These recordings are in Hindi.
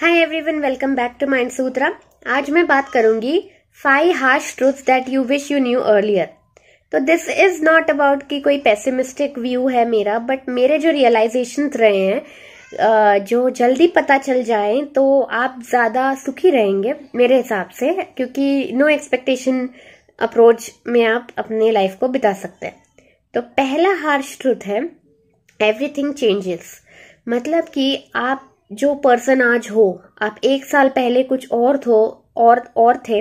hi everyone welcome back to mind Sutra आज मैं बात करूंगी five harsh truth that you wish you knew earlier तो दिस इज नॉट अबाउट कि कोई पेसिमिस्टिक व्यू है मेरा बट मेरे जो रियलाइजेशन रहे हैं जो जल्दी पता चल जाए तो आप ज़्यादा सुखी रहेंगे मेरे हिसाब से क्योंकि नो एक्सपेक्टेशन अप्रोच में आप अपने लाइफ को बिता सकते हैं तो पहला हार्श ट्रूथ है एवरीथिंग चेंजेस मतलब कि आप जो पर्सन आज हो आप एक साल पहले कुछ और थो और और थे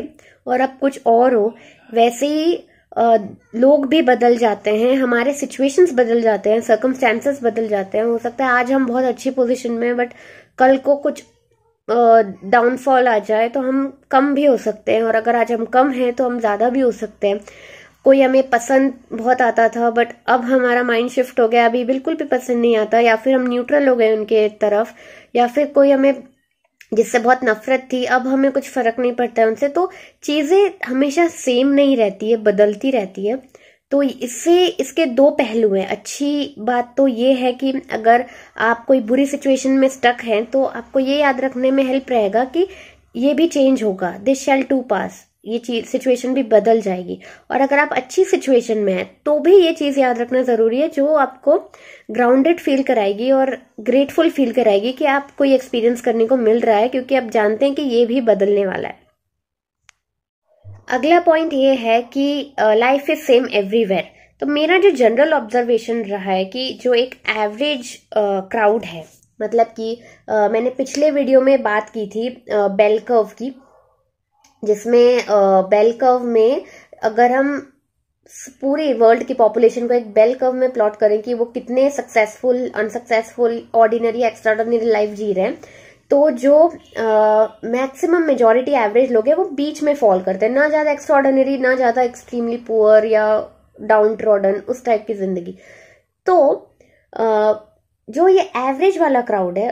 और अब कुछ और हो वैसे ही आ, लोग भी बदल जाते हैं हमारे सिचुएशंस बदल जाते हैं सर्कमस्टेंसेस बदल जाते हैं हो सकता है आज हम बहुत अच्छी पोजीशन में बट कल को कुछ डाउनफॉल आ जाए तो हम कम भी हो सकते हैं और अगर आज हम कम हैं तो हम ज़्यादा भी हो सकते हैं कोई हमें पसंद बहुत आता था बट अब हमारा माइंड शिफ्ट हो गया अभी बिल्कुल भी पसंद नहीं आता या फिर हम न्यूट्रल हो गए उनके तरफ या फिर कोई हमें जिससे बहुत नफरत थी अब हमें कुछ फर्क नहीं पड़ता है उनसे तो चीजें हमेशा सेम नहीं रहती है बदलती रहती है तो इससे इसके दो पहलू हैं अच्छी बात तो ये है कि अगर आप कोई बुरी सिचुएशन में स्टक हैं तो आपको ये याद रखने में हेल्प रहेगा कि ये भी चेंज होगा दिस शैल टू पास ये चीज सिचुएशन भी बदल जाएगी और अगर आप अच्छी सिचुएशन में हैं तो भी ये चीज़ याद रखना ज़रूरी है जो आपको ग्राउंडेड फील कराएगी और ग्रेटफुल फील कराएगी कि आपको ये एक्सपीरियंस करने को मिल रहा है क्योंकि आप जानते हैं कि ये भी बदलने वाला है अगला पॉइंट ये है कि लाइफ इज सेम एवरीवेयर तो मेरा जो जनरल ऑब्जर्वेशन रहा है कि जो एक एवरेज क्राउड है मतलब कि uh, मैंने पिछले वीडियो में बात की थी बेलकर्व uh, की जिसमें बेल कर्व में अगर हम पूरे वर्ल्ड की पॉपुलेशन को एक बेल कर्व में प्लॉट करें कि वो कितने successful unsuccessful ordinary extraordinary life जी रहे हैं तो जो मैक्सिमम मेजोरिटी एवरेज लोग हैं वो बीच में फॉल करते हैं ना ज़्यादा एक्स्ट्रा ऑर्डिनरी ना ज़्यादा एक्सट्रीमली पुअर या डाउन ट्रॉडन उस टाइप की जिंदगी तो जो ये एवरेज वाला क्राउड है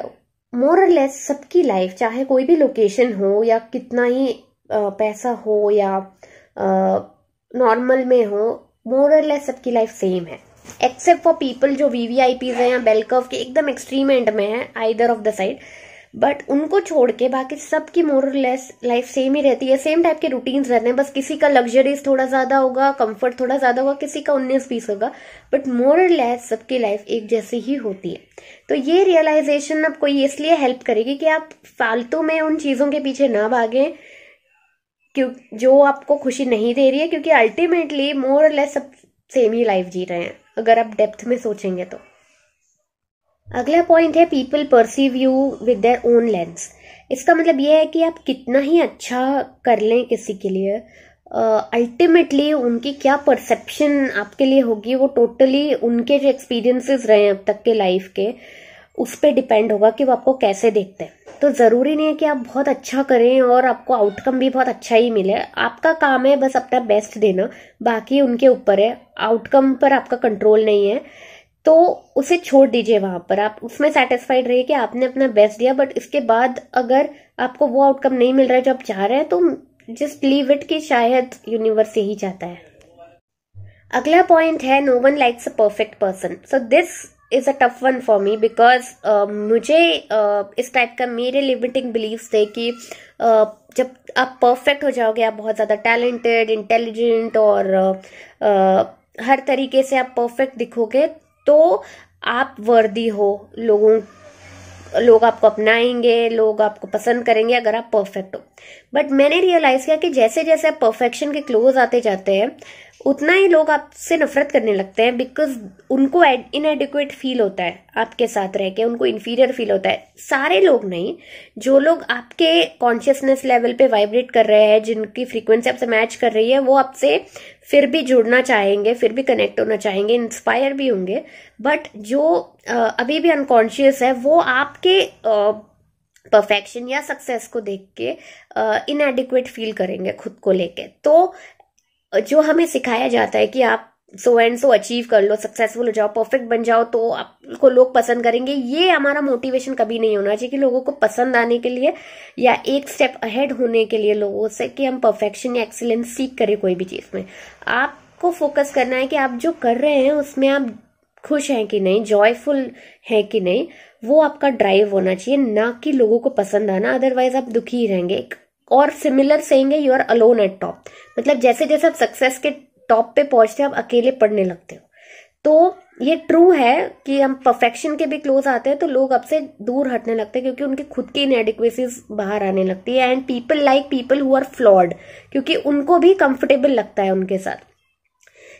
मोर लेस सबकी लाइफ चाहे कोई भी लोकेशन हो या कितना ही पैसा हो या नॉर्मल में हो मोरल सबकी लाइफ सेम है एक्सेप्ट फॉर पीपल जो वी वी आई पीज हैं या बेलकव के एकदम एक्सट्रीम एंड में है either of the side but उनको छोड़ के बाकी सबकी मोरल लेस लाइफ सेम ही रहती है सेम टाइप के रूटीन्स रहते हैं बस किसी का लग्जरीज थोड़ा ज्यादा होगा कंफर्ट थोड़ा ज्यादा होगा किसी का उन्नीस बीस होगा बट मोरल लेस सबकी लाइफ एक जैसी ही होती है तो ये रियलाइजेशन कोई इसलिए हेल्प करेगी कि आप फालतू में उन चीजों के पीछे ना भागें क्यों जो आपको खुशी नहीं दे रही है क्योंकि अल्टीमेटली मोर और लेस सब सेम ही लाइफ जी रहे हैं अगर आप डेप्थ में सोचेंगे तो अगला पॉइंट है people perceive you with their own lens इसका मतलब यह है कि आप कितना ही अच्छा कर लें किसी के लिए अल्टीमेटली uh, उनकी क्या परसेप्शन आपके लिए होगी वो टोटली totally उनके जो एक्सपीरियंसेस रहे हैं अब तक के लाइफ के उस पर डिपेंड होगा कि वो आपको कैसे देखते हैं तो ज़रूरी नहीं है कि आप बहुत अच्छा करें और आपको आउटकम भी बहुत अच्छा ही मिले आपका काम है बस अपना बेस्ट देना बाकी उनके ऊपर है आउटकम पर आपका कंट्रोल नहीं है तो उसे छोड़ दीजिए वहां पर आप उसमें सेटिस्फाइड रहिए कि आपने अपना बेस्ट दिया बट इसके बाद अगर आपको वो आउटकम नहीं मिल रहा है जो आप चाह रहे हैं तो जस्ट लीव इट कि शायद यूनिवर्स यही चाहता है अगला पॉइंट है no one likes a perfect person so this is a tough one for me because मुझे uh, इस टाइप का मेरे लिमिटिंग बिलीव्स थे कि uh, जब आप परफेक्ट हो जाओगे आप बहुत ज़्यादा टैलेंटेड इंटेलिजेंट और uh, uh, हर तरीके से आप परफेक्ट दिखोगे तो आप वर्दी हो लोगों लोग आपको अपनाएंगे लोग आपको पसंद करेंगे अगर आप परफेक्ट हो बट मैंने रियलाइज़ किया कि जैसे जैसे आप परफेक्शन के क्लोज आते जाते हैं उतना ही लोग आपसे नफरत करने लगते हैं बिकॉज उनको इनएडिक्वेट फील होता है आपके साथ रह के उनको इन्फीरियर फील होता है सारे लोग नहीं जो लोग आपके कॉन्शियसनेस लेवल पे वाइब्रेट कर रहे हैं जिनकी फ्रीक्वेंसी आपसे मैच कर रही है वो आपसे फिर भी जुड़ना चाहेंगे फिर भी कनेक्ट होना चाहेंगे इंस्पायर भी होंगे बट जो अभी भी अनकॉन्शियस है वो आपके परफेक्शन या सक्सेस को देख के इनएडिक्वेट फील करेंगे खुद को लेके तो जो हमें सिखाया जाता है कि आप सो एंड सो अचीव कर लो सक्सेसफुल हो जाओ परफेक्ट बन जाओ तो आपको लोग पसंद करेंगे ये हमारा मोटिवेशन कभी नहीं होना चाहिए कि लोगों को पसंद आने के लिए या एक स्टेप अहेड होने के लिए लोगों से कि हम परफेक्शन या एक्सीलेंस सीख करें कोई भी चीज़ में आपको फोकस करना है कि आप जो कर रहे हैं उसमें आप खुश हैं कि नहीं जॉयफुल है कि नहीं वो आपका ड्राइव होना चाहिए ना कि लोगों को पसंद आना अदरवाइज आप दुखी रहेंगे एक और सिमिलर सेइंग है you are alone at top मतलब जैसे जैसे आप सक्सेस के टॉप पे पहुंचते हो आप अकेले पढ़ने लगते हो तो ये ट्रू है कि हम परफेक्शन के भी क्लोज आते हैं तो लोग अब से दूर हटने लगते हैं क्योंकि उनकी खुद की इनएडिक्वेसीज बाहर आने लगती है and people like people who are flawed क्योंकि उनको भी कंफर्टेबल लगता है उनके साथ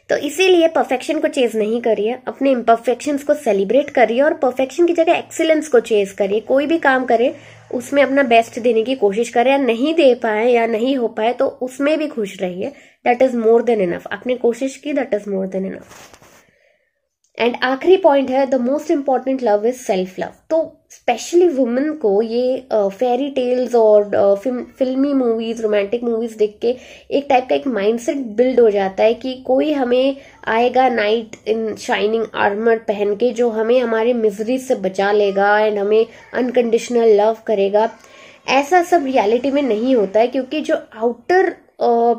तो इसीलिए परफेक्शन को चेज नहीं करिए अपने इम्परफेक्शन को सेलिब्रेट करिए और परफेक्शन की जगह एक्सीलेंस को चेज करिए कोई भी काम करे उसमें अपना बेस्ट देने की कोशिश करें या नहीं दे पाए या नहीं हो पाए तो उसमें भी खुश रहिए that is more than enough आपने कोशिश की that is more than enough and आखिरी पॉइंट है the most important love is self love तो स्पेशली वुमेन को ये फेरी uh, टेल्स और uh, फिल्मी मूवीज रोमांटिक मूवीज देख के एक टाइप का एक माइंडसेट बिल्ड हो जाता है कि कोई हमें आएगा नाइट इन शाइनिंग आर्मर पहन के जो हमें हमारे मिजरी से बचा लेगा एंड हमें अनकंडीशनल लव करेगा ऐसा सब रियलिटी में नहीं होता है क्योंकि जो आउटर uh,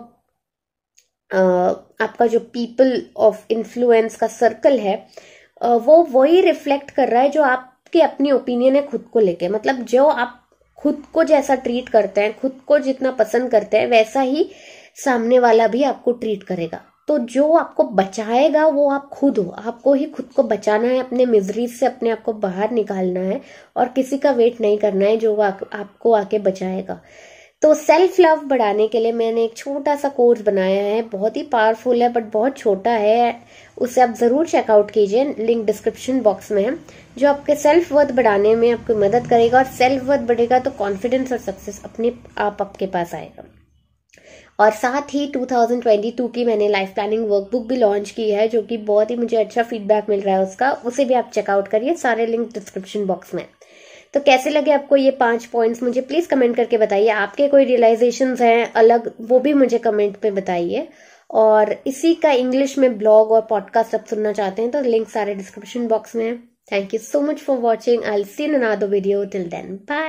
uh आपका जो पीपल ऑफ इन्फ्लुएंस का सर्कल है वो वही रिफ्लेक्ट कर रहा है जो आपकी अपनी ओपिनियन है खुद को लेके मतलब जो आप खुद को जैसा ट्रीट करते हैं खुद को जितना पसंद करते हैं वैसा ही सामने वाला भी आपको ट्रीट करेगा तो जो आपको बचाएगा वो आप खुद हो आपको ही खुद को बचाना है अपने मिजरीज से अपने आप को बाहर निकालना है और किसी का वेट नहीं करना है जो आपको आके बचाएगा तो सेल्फ लव बढ़ाने के लिए मैंने एक छोटा सा कोर्स बनाया है बहुत ही पावरफुल है बट बहुत छोटा है उसे आप ज़रूर चेकआउट कीजिए लिंक डिस्क्रिप्शन बॉक्स में है जो आपके सेल्फ वर्थ बढ़ाने में आपकी मदद करेगा और सेल्फ वर्थ बढ़ेगा तो कॉन्फिडेंस और सक्सेस अपने आप आपके पास आएगा और साथ ही 2022 की मैंने लाइफ प्लानिंग वर्कबुक भी लॉन्च की है जो कि बहुत ही मुझे अच्छा फीडबैक मिल रहा है उसका उसे भी आप चेकआउट करिए सारे लिंक डिस्क्रिप्शन बॉक्स में तो कैसे लगे आपको ये पांच पॉइंट्स मुझे प्लीज कमेंट करके बताइए आपके कोई रियलाइजेशन हैं अलग वो भी मुझे कमेंट में बताइए और इसी का इंग्लिश में ब्लॉग और पॉडकास्ट आप सुनना चाहते हैं तो लिंक सारे डिस्क्रिप्शन बॉक्स में है thank you so much for watching I see in video till then bye